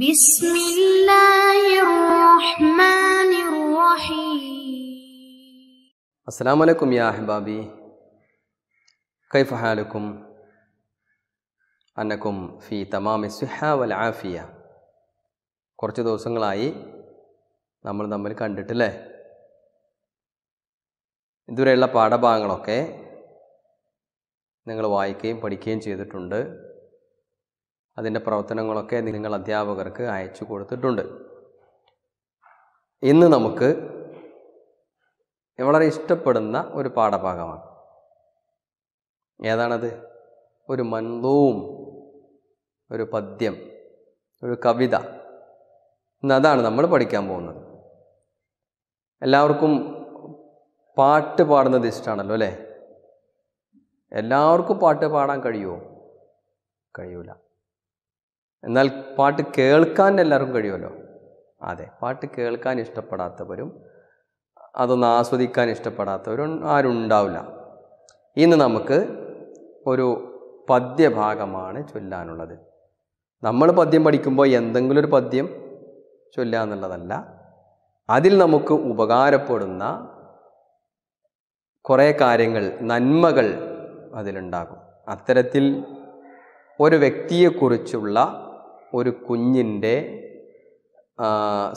بسم الله الرحمن الرحيم السلام عليكم يا احبابي كيف حالكم അന്നക്കും ഫി തമാമ സുഹ ആഫിയ കുറച്ച് ദിവസങ്ങളായി നമ്മൾ തമ്മിൽ കണ്ടിട്ടില്ലേ ഇതുവരെയുള്ള പാഠഭാഗങ്ങളൊക്കെ നിങ്ങൾ വായിക്കുകയും പഠിക്കുകയും ചെയ്തിട്ടുണ്ട് അതിൻ്റെ പ്രവർത്തനങ്ങളൊക്കെ നിങ്ങൾ അധ്യാപകർക്ക് അയച്ചു കൊടുത്തിട്ടുണ്ട് ഇന്ന് നമുക്ക് വളരെ ഇഷ്ടപ്പെടുന്ന ഒരു പാഠഭാഗമാണ് ഏതാണത് ഒരു മന്ദവും ഒരു പദ്യം ഒരു കവിത അതാണ് നമ്മൾ പഠിക്കാൻ പോകുന്നത് എല്ലാവർക്കും പാട്ട് പാടുന്നത് ഇഷ്ടമാണല്ലോ അല്ലേ എല്ലാവർക്കും പാട്ട് പാടാൻ കഴിയുമോ കഴിയൂല എന്നാൽ പാട്ട് കേൾക്കാൻ എല്ലാവർക്കും കഴിയുമല്ലോ അതെ പാട്ട് കേൾക്കാൻ ഇഷ്ടപ്പെടാത്തവരും അതൊന്ന് ആസ്വദിക്കാൻ ഇഷ്ടപ്പെടാത്തവരും ആരും ഉണ്ടാവില്ല ഇന്ന് നമുക്ക് ഒരു പദ്യഭാഗമാണ് ചൊല്ലാനുള്ളത് നമ്മൾ പദ്യം പഠിക്കുമ്പോൾ എന്തെങ്കിലും ഒരു പദ്യം ചൊല്ലുക എന്നുള്ളതല്ല അതിൽ നമുക്ക് ഉപകാരപ്പെടുന്ന കുറേ കാര്യങ്ങൾ നന്മകൾ അതിലുണ്ടാകും അത്തരത്തിൽ ഒരു വ്യക്തിയെക്കുറിച്ചുള്ള ഒരു കുഞ്ഞിൻ്റെ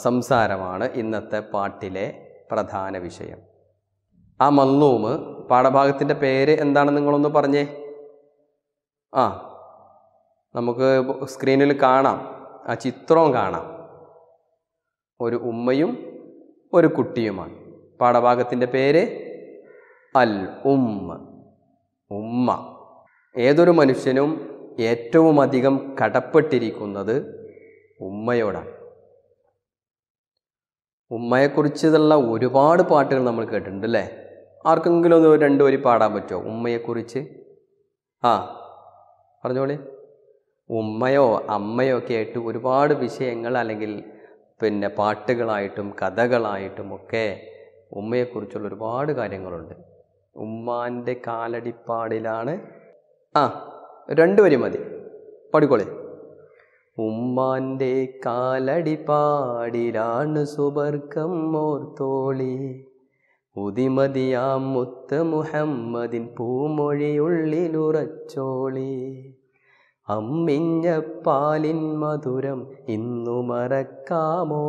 സംസാരമാണ് ഇന്നത്തെ പാട്ടിലെ പ്രധാന വിഷയം ആ മല്ലൂമ് പാഠഭാഗത്തിൻ്റെ പേര് എന്താണെന്ന് നിങ്ങളൊന്ന് പറഞ്ഞേ ആ നമുക്ക് സ്ക്രീനിൽ കാണാം ആ ചിത്രവും കാണാം ഒരു ഉമ്മയും ഒരു കുട്ടിയുമാണ് പാഠഭാഗത്തിൻ്റെ പേര് അൽ ഉമ്മ ഉമ്മ ഏതൊരു മനുഷ്യനും ഏറ്റവും അധികം കടപ്പെട്ടിരിക്കുന്നത് ഉമ്മയോടാണ് ഉമ്മയെക്കുറിച്ചുള്ള ഒരുപാട് പാട്ടുകൾ നമ്മൾ കേട്ടിട്ടുണ്ട് അല്ലേ ആർക്കെങ്കിലും ഒന്ന് രണ്ടു വരി പാടാൻ പറ്റുമോ ഉമ്മയെക്കുറിച്ച് ആ പറഞ്ഞോളി ഉമ്മയോ അമ്മയോ ഒക്കെ ആയിട്ട് ഒരുപാട് വിഷയങ്ങൾ അല്ലെങ്കിൽ പിന്നെ പാട്ടുകളായിട്ടും കഥകളായിട്ടും ഒക്കെ ഉമ്മയെക്കുറിച്ചുള്ള ഒരുപാട് കാര്യങ്ങളുണ്ട് ഉമ്മാൻ്റെ കാലടിപ്പാടിലാണ് ആ രണ്ട് വരി മതി പാടിക്കോളെ ഉമ്മാൻ്റെ കാലടി പാടിലാണ് സുബർക്കം മോർത്തോളി ഉതിമതിയാം മുത്ത് മുഹമ്മദിൻ പൂമൊഴിയുള്ളിലുറച്ചോളി അമ്മിഞ്ഞ പാലിൻ മധുരം ഇന്നു മറക്കാമോ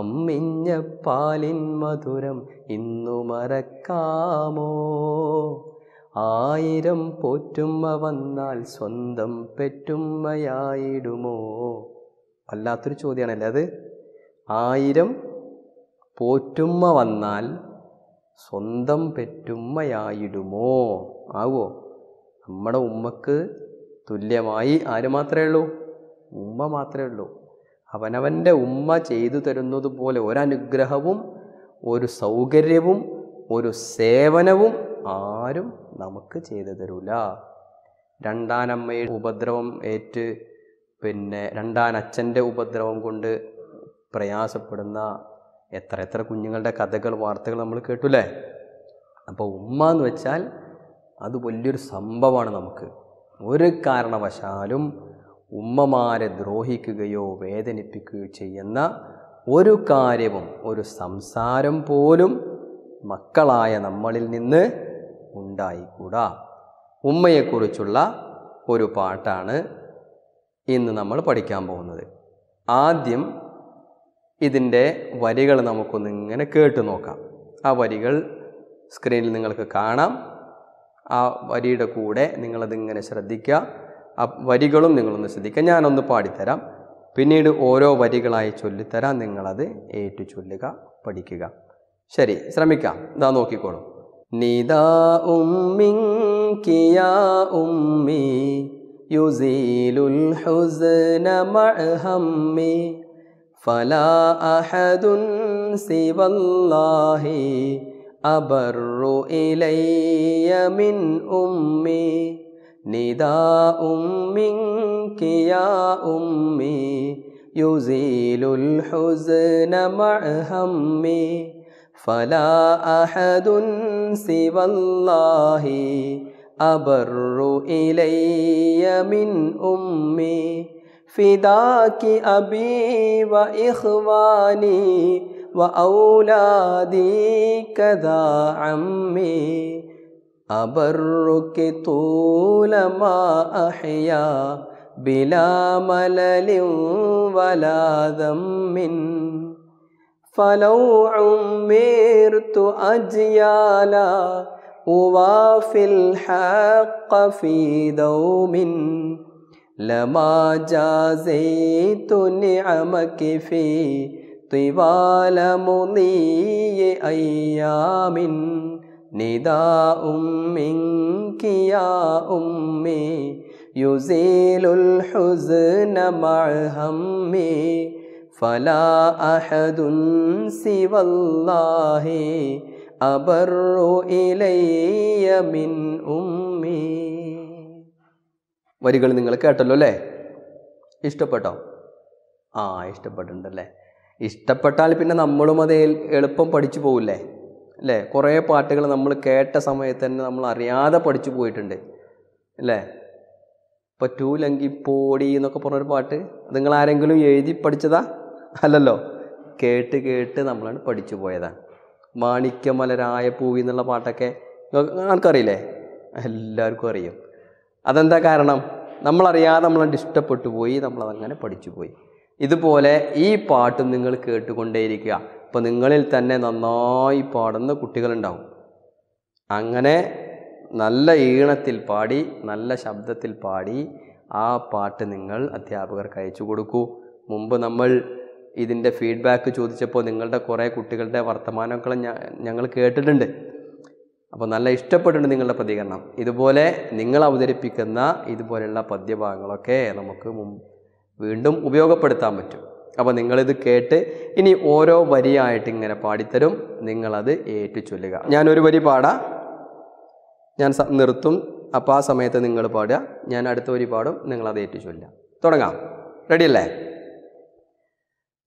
അമ്മിഞ്ഞ പാലിൻ മധുരം ഇന്നു മറക്കാമോ ആയിരം പോറ്റുമ്മ വന്നാൽ സ്വന്തം പെറ്റുമ്മയായിടുമോ വല്ലാത്തൊരു ചോദ്യമാണല്ലേ അത് ആയിരം പോറ്റുമ്മ വന്നാൽ സ്വന്തം പെറ്റുമ്മയായിടുമോ ആവോ നമ്മുടെ ഉമ്മക്ക് തുല്യമായി ആര് മാത്രമേ ഉള്ളൂ ഉമ്മ മാത്രമേ ഉള്ളൂ അവനവൻ്റെ ഉമ്മ ചെയ്തു തരുന്നത് പോലെ ഒരനുഗ്രഹവും ഒരു സൗകര്യവും ഒരു സേവനവും ആരും നമുക്ക് ചെയ്തു തരില്ല രണ്ടാനമ്മയുടെ ഉപദ്രവം ഏറ്റ് പിന്നെ രണ്ടാനച്ഛൻ്റെ ഉപദ്രവം കൊണ്ട് പ്രയാസപ്പെടുന്ന എത്ര എത്ര കുഞ്ഞുങ്ങളുടെ കഥകൾ വാർത്തകൾ നമ്മൾ കേട്ടില്ലേ അപ്പോൾ ഉമ്മ എന്ന് വെച്ചാൽ അത് വലിയൊരു സംഭവമാണ് നമുക്ക് ഒരു കാരണവശാലും ഉമ്മമാരെ ദ്രോഹിക്കുകയോ വേദനിപ്പിക്കുകയോ ചെയ്യുന്ന ഒരു കാര്യവും ഒരു സംസാരം പോലും മക്കളായ നമ്മളിൽ നിന്ന് ഉണ്ടായിക്കൂടാ ഉമ്മയെക്കുറിച്ചുള്ള ഒരു പാട്ടാണ് ഇന്ന് നമ്മൾ പഠിക്കാൻ പോകുന്നത് ആദ്യം ഇതിൻ്റെ വരികൾ നമുക്കൊന്ന് ഇങ്ങനെ കേട്ട് നോക്കാം ആ വരികൾ സ്ക്രീനിൽ നിങ്ങൾക്ക് കാണാം ആ വരിയുടെ കൂടെ നിങ്ങളതിങ്ങനെ ശ്രദ്ധിക്കുക ആ വരികളും നിങ്ങളൊന്ന് ശ്രദ്ധിക്കുക ഞാനൊന്ന് പാടിത്തരാം പിന്നീട് ഓരോ വരികളായി ചൊല്ലിത്തരാം നിങ്ങളത് ഏറ്റു ചൊല്ലുക പഠിക്കുക ശരി ശ്രമിക്കാം ഇതാ നോക്കിക്കോളൂ نداء منك يا أمي يزيل الحزن مع همي فلا أحد سوى الله أبر إلي من أمي نداء منك يا أمي يزيل الحزن مع همي فلا أحد سوى الله أبر إلي من أمي فداك أبي وإخواني وأولادي كذا عمي أبرك طول ما أحيا بلا ملل ولا ذم فلو عمرت أجيالا أوافي الحق في دوم لما جازيت نعمك في طوال مضي أيام نداء منك يا أمي يزيل الحزن مع همي فلا أحد سوى الله أبر إلي من أمي വരികൾ നിങ്ങൾ കേട്ടല്ലോ അല്ലേ ഇഷ്ടപ്പെട്ടോ ആ ഇഷ്ടപ്പെട്ടിട്ടുണ്ടല്ലേ ഇഷ്ടപ്പെട്ടാൽ പിന്നെ നമ്മളും അത് എളുപ്പം പഠിച്ചു പോകില്ലേ അല്ലേ കുറേ പാട്ടുകൾ നമ്മൾ കേട്ട സമയത്ത് തന്നെ നമ്മൾ അറിയാതെ പഠിച്ചു പോയിട്ടുണ്ട് അല്ലേ പറ്റൂലെങ്കിൽ പോടി എന്നൊക്കെ പറഞ്ഞൊരു പാട്ട് നിങ്ങൾ ആരെങ്കിലും എഴുതി പഠിച്ചതാ അല്ലല്ലോ കേട്ട് കേട്ട് നമ്മളാണ് പഠിച്ചു പോയതാണ് മാണിക്യമലരായ പൂവി എന്നുള്ള പാട്ടൊക്കെ ആൾക്കറിയില്ലേ എല്ലാവർക്കും അറിയും അതെന്താ കാരണം നമ്മളറിയാതെ നമ്മൾ ഇഷ്ടപ്പെട്ടു പോയി നമ്മളതങ്ങനെ പഠിച്ചു പോയി ഇതുപോലെ ഈ പാട്ട് നിങ്ങൾ കേട്ടുകൊണ്ടേയിരിക്കുക ഇപ്പം നിങ്ങളിൽ തന്നെ നന്നായി പാടുന്ന കുട്ടികളുണ്ടാവും അങ്ങനെ നല്ല ഈണത്തിൽ പാടി നല്ല ശബ്ദത്തിൽ പാടി ആ പാട്ട് നിങ്ങൾ അധ്യാപകർക്ക് അയച്ചു കൊടുക്കൂ മുമ്പ് നമ്മൾ ഇതിൻ്റെ ഫീഡ്ബാക്ക് ചോദിച്ചപ്പോൾ നിങ്ങളുടെ കുറേ കുട്ടികളുടെ വർത്തമാനമൊക്കെ ഞങ്ങൾ കേട്ടിട്ടുണ്ട് അപ്പോൾ നല്ല ഇഷ്ടപ്പെട്ടുണ്ട് നിങ്ങളുടെ പ്രതികരണം ഇതുപോലെ നിങ്ങൾ അവതരിപ്പിക്കുന്ന ഇതുപോലെയുള്ള പദ്യഭാഗങ്ങളൊക്കെ നമുക്ക് വീണ്ടും ഉപയോഗപ്പെടുത്താൻ പറ്റും അപ്പോൾ നിങ്ങളിത് കേട്ട് ഇനി ഓരോ വരിയായിട്ട് ഇങ്ങനെ പാടിത്തരും നിങ്ങളത് ഏറ്റു ചൊല്ലുക ഞാനൊരു വരി പാടാം ഞാൻ നിർത്തും അപ്പോൾ ആ സമയത്ത് നിങ്ങൾ പാടുക ഞാൻ അടുത്ത വരി പാടും നിങ്ങളത് ഏറ്റു ചൊല്ലുക തുടങ്ങാം റെഡിയല്ലേ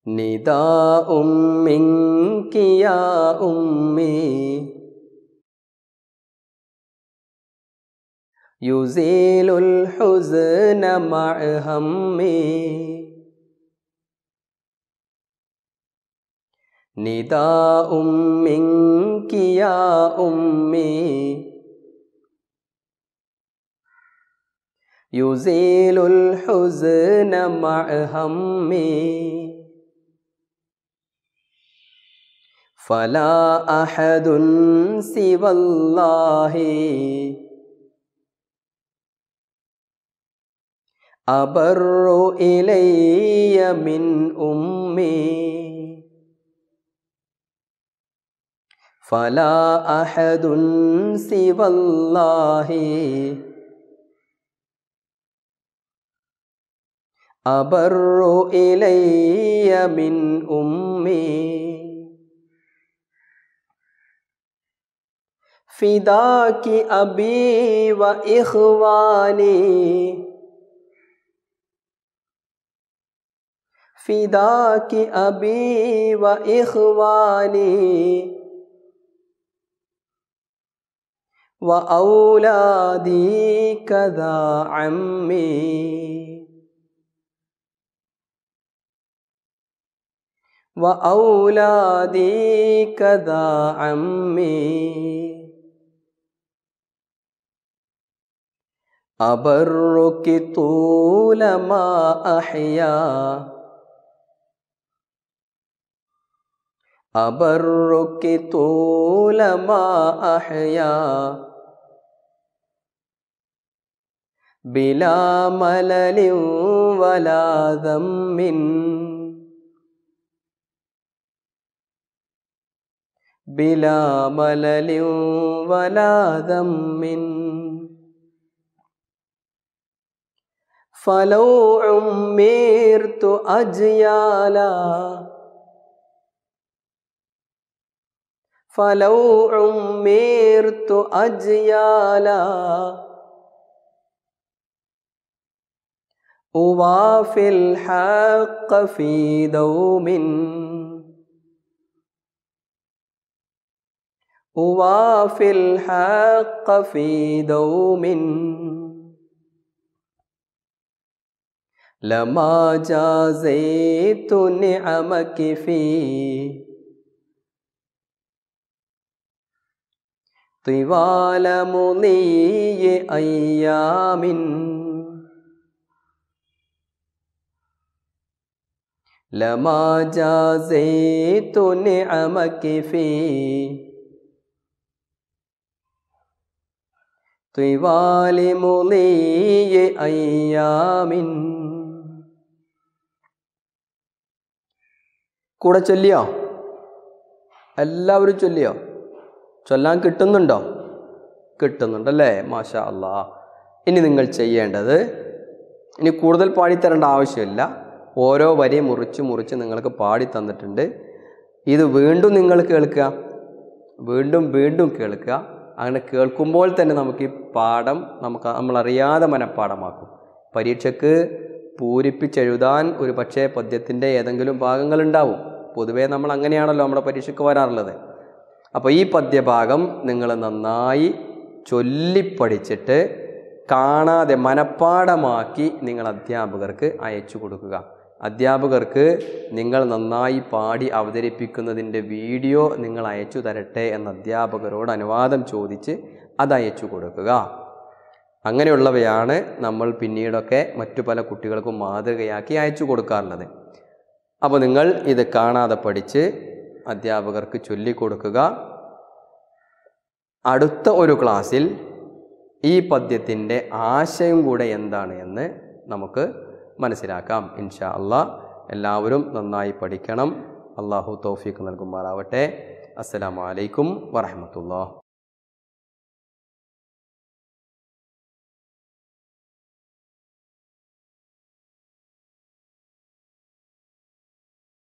nida ummin kia ummi يزيل الحزن مع همي نداء منك يا أمي يزيل الحزن مع همي فلا أحد سوى الله أبر إلي من أمي فلا أحد سوى الله أبر إلي من أمي فداك أبي وإخواني فداك أبي وإخواني وأولادي كذا عمي وأولادي كذا عمي أبرك طول ما أحيا أبرك طول ما أحيا بلا ملل ولا ذم بلا ملل ولا ذم فلو عمرت أجيالا فلو عمرت أجيالا أوافي الحق في دوم أوافي الحق في دوم لما جازيت نعمك في طوال مضي أيام لما جازيت نعمك في طوال مضي أيام കൂടെ ചൊല്ലിയോ എല്ലാവരും ചൊല്ലിയോ ചൊല്ലാൻ കിട്ടുന്നുണ്ടോ കിട്ടുന്നുണ്ടല്ലേ മാഷാ അല്ലാ ഇനി നിങ്ങൾ ചെയ്യേണ്ടത് ഇനി കൂടുതൽ പാടിത്തരേണ്ട ആവശ്യമില്ല ഓരോ വരിയും മുറിച്ച് മുറിച്ച് നിങ്ങൾക്ക് പാടി തന്നിട്ടുണ്ട് ഇത് വീണ്ടും നിങ്ങൾ കേൾക്കുക വീണ്ടും വീണ്ടും കേൾക്കുക അങ്ങനെ കേൾക്കുമ്പോൾ തന്നെ നമുക്ക് ഈ പാഠം നമുക്ക് നമ്മളറിയാതെ മനഃപ്പാഠമാക്കും പരീക്ഷയ്ക്ക് പൂരിപ്പിച്ചെഴുതാൻ ഒരു പക്ഷേ പദ്യത്തിൻ്റെ ഏതെങ്കിലും ഭാഗങ്ങളുണ്ടാവും പൊതുവേ നമ്മൾ അങ്ങനെയാണല്ലോ നമ്മുടെ പരീക്ഷയ്ക്ക് വരാറുള്ളത് അപ്പോൾ ഈ പദ്യഭാഗം നിങ്ങൾ നന്നായി ചൊല്ലിപ്പഠിച്ചിട്ട് കാണാതെ മനപ്പാടമാക്കി നിങ്ങൾ അധ്യാപകർക്ക് അയച്ചു കൊടുക്കുക അധ്യാപകർക്ക് നിങ്ങൾ നന്നായി പാടി അവതരിപ്പിക്കുന്നതിൻ്റെ വീഡിയോ നിങ്ങൾ അയച്ചു തരട്ടെ എന്ന് അധ്യാപകരോട് അനുവാദം ചോദിച്ച് അത് അയച്ചു കൊടുക്കുക അങ്ങനെയുള്ളവയാണ് നമ്മൾ പിന്നീടൊക്കെ മറ്റു പല കുട്ടികൾക്കും മാതൃകയാക്കി അയച്ചു കൊടുക്കാറുള്ളത് അപ്പോൾ നിങ്ങൾ ഇത് കാണാതെ പഠിച്ച് അധ്യാപകർക്ക് ചൊല്ലിക്കൊടുക്കുക അടുത്ത ഒരു ക്ലാസ്സിൽ ഈ പദ്യത്തിൻ്റെ ആശയം കൂടെ എന്താണ് എന്ന് നമുക്ക് മനസ്സിലാക്കാം ഇൻഷാ അള്ളാ എല്ലാവരും നന്നായി പഠിക്കണം അള്ളാഹു തോഫീക്ക് നൽകുമാറാവട്ടെ വലൈക്കും വറഹമത്തുള്ള